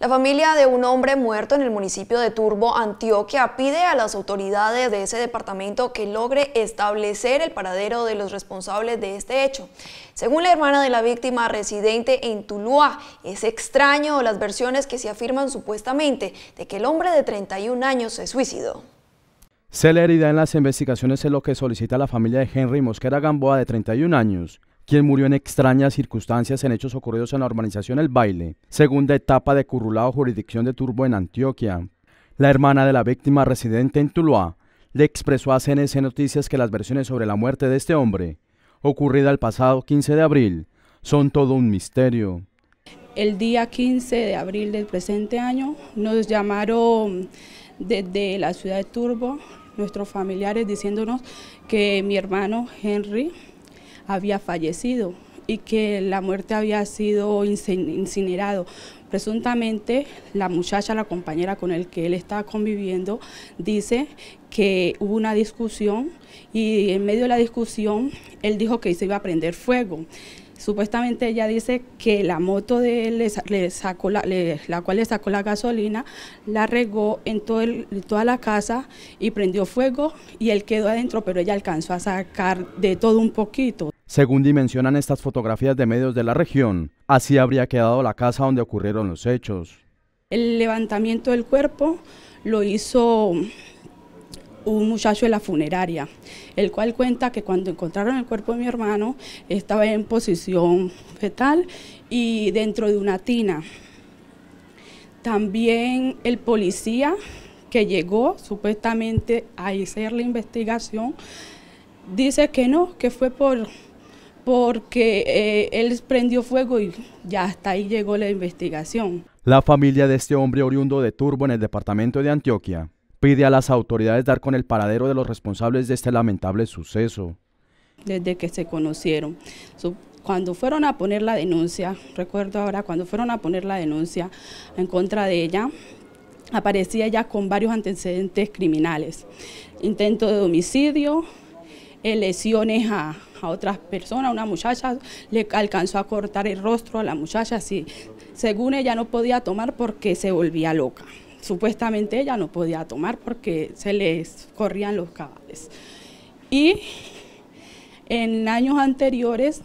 La familia de un hombre muerto en el municipio de Turbo, Antioquia, pide a las autoridades de ese departamento que logre establecer el paradero de los responsables de este hecho. Según la hermana de la víctima residente en Tuluá, es extraño las versiones que se afirman supuestamente de que el hombre de 31 años se suicidó. Celeridad en las investigaciones es lo que solicita la familia de Henry Mosquera Gamboa de 31 años, quien murió en extrañas circunstancias en hechos ocurridos en la urbanización El Baile, segunda etapa de currulado jurisdicción de Turbo en Antioquia. La hermana de la víctima residente en Tuluá le expresó a CNC Noticias que las versiones sobre la muerte de este hombre, ocurrida el pasado 15 de abril, son todo un misterio. El día 15 de abril del presente año nos llamaron desde la ciudad de Turbo nuestros familiares diciéndonos que mi hermano Henry había fallecido y que la muerte había sido incinerado. Presuntamente, la muchacha, la compañera con el que él estaba conviviendo, dice que hubo una discusión y en medio de la discusión él dijo que se iba a prender fuego. Supuestamente ella dice que la moto de él le sacó la, la cual le sacó la gasolina, la regó en, todo toda la casa y prendió fuego y él quedó adentro, pero ella alcanzó a sacar de todo un poquito. Según dimensionan estas fotografías de medios de la región, así habría quedado la casa donde ocurrieron los hechos. El levantamiento del cuerpo lo hizo un muchacho de la funeraria, el cual cuenta que cuando encontraron el cuerpo de mi hermano estaba en posición fetal y dentro de una tina. También el policía que llegó supuestamente a hacer la investigación dice que no, que fue por porque eh, él prendió fuego y ya hasta ahí llegó la investigación. La familia de este hombre oriundo de Turbo en el departamento de Antioquia pide a las autoridades dar con el paradero de los responsables de este lamentable suceso. Desde que se conocieron, cuando fueron a poner la denuncia, recuerdo ahora, cuando fueron a poner la denuncia en contra de ella, aparecía ella con varios antecedentes criminales, intento de homicidio, eh, lesiones a, a, otras personas. Una muchacha le alcanzó a cortar el rostro a la muchacha, así, según ella no podía tomar porque se volvía loca. Supuestamente ella no podía tomar porque se les corrían los cabales. Y en años anteriores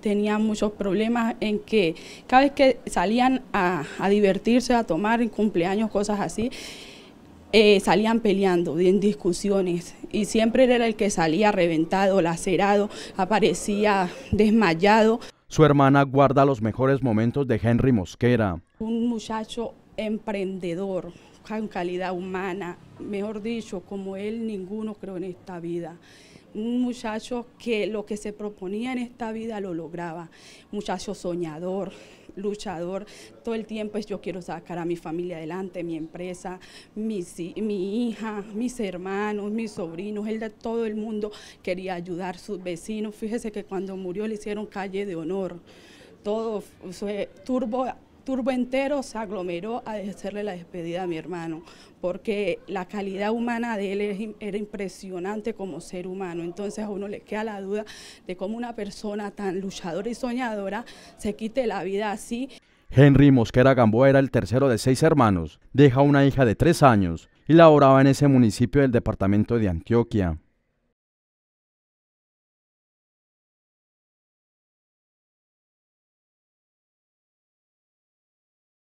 tenía muchos problemas en que cada vez que salían a, a divertirse, a tomar en cumpleaños, cosas así, eh, salían peleando en discusiones y siempre era el que salía reventado, lacerado, aparecía desmayado. Su hermana guarda los mejores momentos de Henry Mosquera. Un muchacho emprendedor, con calidad humana, mejor dicho, como él ninguno creo en esta vida un muchacho que lo que se proponía en esta vida lo lograba, muchacho soñador, luchador, todo el tiempo es yo quiero sacar a mi familia adelante, mi empresa, mi hija, mis hermanos, mis sobrinos, él de todo el mundo quería ayudar a sus vecinos, fíjese que cuando murió le hicieron calle de honor, todo fue turbo turbo entero se aglomeró a hacerle la despedida a mi hermano, porque la calidad humana de él era impresionante como ser humano. Entonces a uno le queda la duda de cómo una persona tan luchadora y soñadora se quite la vida así. Henry Mosquera Gamboa era el tercero de seis hermanos, deja una hija de tres años y laboraba en ese municipio del departamento de Antioquia.